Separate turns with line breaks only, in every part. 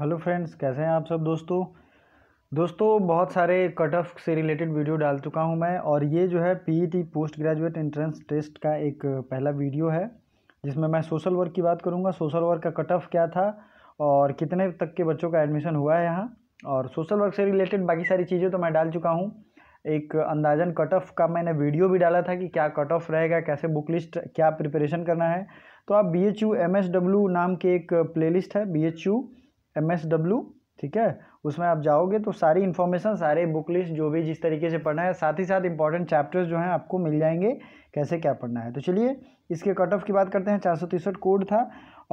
hello friends कैसे हैं आप सब दोस्तों दोस्तों बहुत सारे कट ऑफ से रिलेटेड वीडियो डाल चुका हूं मैं और ये जो है PET post graduate entrance test का एक पहला वीडियो है जिसमें मैं सोशल वर्क की बात करूंगा सोशल वर्क का कट ऑफ क्या था और कितने तक के बच्चों का एडमिशन हुआ है यहाँ और सोशल वर्क से रिलेटेड बाकी सारी चीज़ें तो मैं डाल चुका हूँ एक अंदाजन कट ऑफ का मैंने वीडियो भी डाला था कि क्या कट ऑफ रहेगा कैसे बुक लिस्ट क्या प्रिपरेशन करना है तो आप B H U M S W नाम के एक प्लेलिस्ट है B H U M S W ठीक है उसमें आप जाओगे तो सारी इन्फॉर्मेशन सारे बुक लिस्ट जो भी जिस तरीके से पढ़ना है साथ ही साथ इंपॉर्टेंट चैप्टर्स जो हैं आपको मिल जाएंगे कैसे क्या पढ़ना है तो चलिए इसके कट ऑफ की बात करते हैं चार कोड था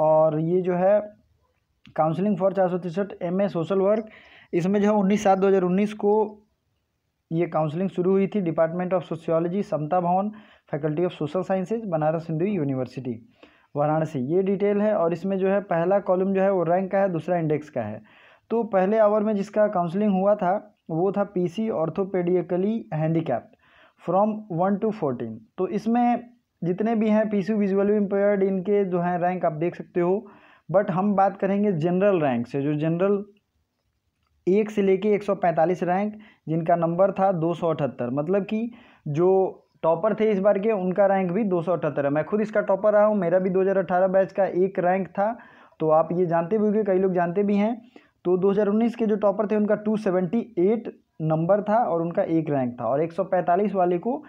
और ये जो है काउंसलिंग फॉर चार सौ तिरसठ एम ए सोशल वर्क इसमें जो है उन्नीस सात दो हज़ार उन्नीस को ये काउंसलिंग शुरू हुई थी department of sociology Samta Bhavan faculty of social sciences Banaras Hindu university Varanasi ये डिटेल है और इसमें जो है पहला कॉलम जो है वो रैंक का है दूसरा इंडेक्स का है तो पहले आवर में जिसका काउंसलिंग हुआ था वो था PC orthopedically handicapped from one to fourteen तो इसमें जितने भी हैं पीसी विजुअली इम्पेयर्ड इनके जो हैं रैंक आप देख सकते हो बट हम बात करेंगे जनरल रैंक से जो जनरल एक से लेके 145 रैंक जिनका नंबर था दो मतलब कि जो टॉपर थे इस बार के उनका रैंक भी दो है मैं खुद इसका टॉपर रहा हूँ मेरा भी 2018 बैच का एक रैंक था तो आप ये जानते भी होंगे कई लोग जानते भी हैं तो 2019 के जो टॉपर थे उनका 278 नंबर था और उनका एक रैंक था और 145 वाले को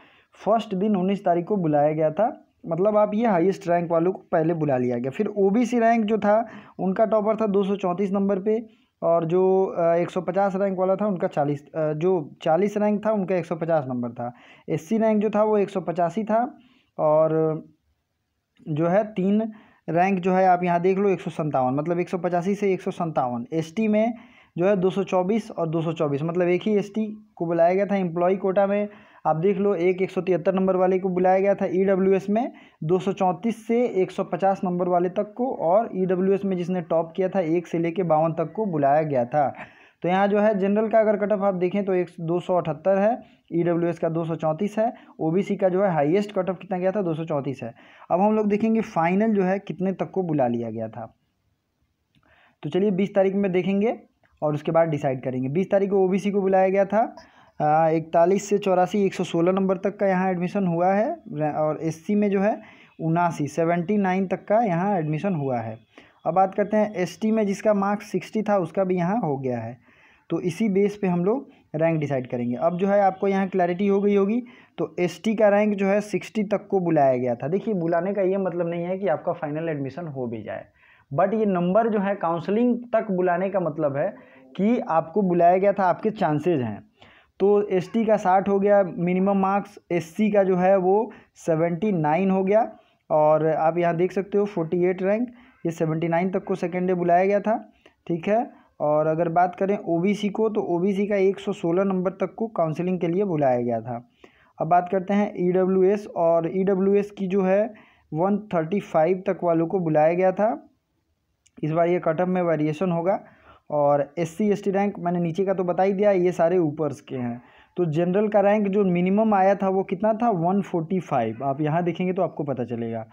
फर्स्ट दिन 19 तारीख को बुलाया गया था मतलब आप ये हाईएस्ट रैंक वालों को पहले बुला लिया गया फिर ओबीसी रैंक जो था उनका टॉपर था 234 नंबर पे और जो एक सौ पचास रैंक वाला था उनका चालीस जो चालीस रैंक था उनका एक सौ पचास नंबर था एससी रैंक जो था वो एक सौ पचासी था और जो है तीन रैंक जो है आप यहाँ देख लो एक सौ सत्तावन मतलब एक सौ पचासी से एक सौ सत्तावन एस टी में जो है दो सौ चौबीस और दो सौ चौबीस मतलब एक ही एस टी को बुलाया गया था एम्प्लॉई कोटा में आप देख लो एक एक सौ तिहत्तर नंबर वाले को बुलाया गया था ई e में दो सौ चौंतीस से एक सौ पचास नंबर वाले तक को और ई e में जिसने टॉप किया था एक से लेके बावन तक को बुलाया गया था तो यहाँ जो है जनरल का अगर कट ऑफ आप देखें तो एक दो सौ अठहत्तर है ई डब्ल्यू एस का दो सौ चौंतीस है ओ बी सी का जो है हाईएस्ट कट ऑफ कितना गया था दो सौ चौंतीस है अब हम लोग देखेंगे फाइनल जो है कितने तक को बुला लिया गया था तो चलिए बीस तारीख में देखेंगे और उसके बाद डिसाइड करेंगे बीस तारीख को ओ बी सी को बुलाया गया था हाँ, इकतालीस से चौरासी एक सौ सोलह नंबर तक का यहाँ एडमिशन हुआ है और एससी में जो है उनासी सेवेंटी नाइन तक का यहाँ एडमिशन हुआ है अब बात करते हैं एसटी में जिसका मार्क्स सिक्सटी था उसका भी यहाँ हो गया है तो इसी बेस पे हम लोग रैंक डिसाइड करेंगे अब जो है आपको यहाँ क्लैरिटी हो गई होगी तो एसटी का रैंक जो है सिक्सटी तक को बुलाया गया था देखिए बुलाने का ये मतलब नहीं है कि आपका फाइनल एडमिशन हो भी जाए बट ये नंबर जो है काउंसलिंग तक बुलाने का मतलब है कि आपको बुलाया गया था आपके चांसेज हैं तो एसटी का साठ हो गया मिनिमम मार्क्स एससी का जो है वो सेवेंटी नाइन हो गया और आप यहाँ देख सकते हो फोर्टी एट रैंक ये सेवेंटी नाइन तक को सेकेंड डे बुलाया गया था ठीक है और अगर बात करें ओबीसी को तो ओबीसी का एक सौ सोलह नंबर तक को काउंसलिंग के लिए बुलाया गया था अब बात करते हैं ई e और ई e की जो है वन थर्टी फाइव तक वालों को बुलाया गया था इस बार ये कटअप में वेरिएशन होगा और एस सी रैंक मैंने नीचे का तो बता ही दिया ये सारे ऊपर के हैं तो जनरल का रैंक जो मिनिमम आया था वो कितना था 145 आप यहाँ देखेंगे तो आपको पता चलेगा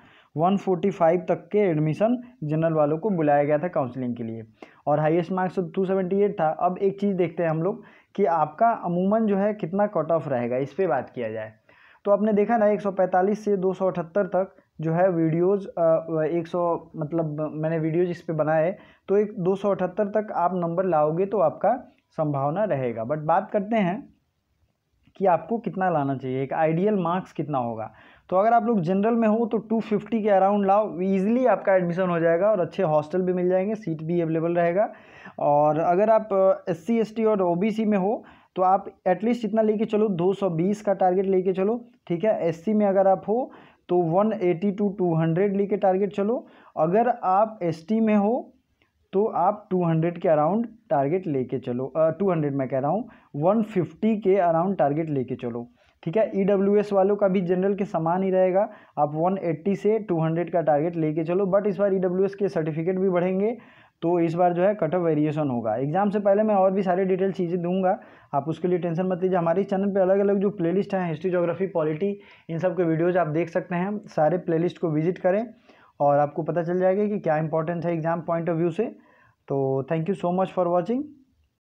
145 तक के एडमिशन जनरल वालों को बुलाया गया था काउंसलिंग के लिए और highest marks two seventy eight था अब एक चीज़ देखते हैं हम लोग कि आपका अमूमन जो है कितना कट ऑफ रहेगा इस पर बात किया जाए तो आपने देखा ना एक से दो तक जो है वीडियोस एक सौ मतलब मैंने वीडियोज इस पर बनाए तो एक दो सौ अठहत्तर तक आप नंबर लाओगे तो आपका संभावना रहेगा बट बात करते हैं कि आपको कितना लाना चाहिए एक आइडियल मार्क्स कितना होगा तो अगर आप लोग जनरल में हो तो 250 के अराउंड लाओ ईजिली आपका एडमिशन हो जाएगा और अच्छे हॉस्टल भी मिल जाएंगे सीट भी अवेलेबल रहेगा और अगर आप एस सी और ओ में हो तो आप एटलीस्ट इतना लेके चलो 220 का टारगेट लेके चलो ठीक है एससी में अगर आप हो तो 180 टू 200 लेके टारगेट चलो अगर आप एसटी में हो तो आप 200 के अराउंड टारगेट लेके चलो टू uh, 200 मैं कह रहा हूँ 150 के अराउंड टारगेट लेके चलो ठीक है ई e वालों का भी जनरल के समान ही रहेगा आप 180 से 200 का टारगेट लेके चलो बट इस बार ई e के सर्टिफिकेट भी बढ़ेंगे तो इस बार जो है कट ऑफ वेरिएशन होगा एग्जाम से पहले मैं और भी सारी डिटेल चीज़ें दूंगा आप उसके लिए टेंशन मत लीजिए हमारे चैनल पे अलग अलग जो प्लेलिस्ट हैं हिस्ट्री जोग्राफी पॉलिटी इन सब के वीडियोज़ आप देख सकते हैं सारे प्ले को विजिट करें और आपको पता चल जाएगा कि क्या इंपॉर्टेंस है एग्ज़ाम पॉइंट ऑफ व्यू से तो thank you so much for watching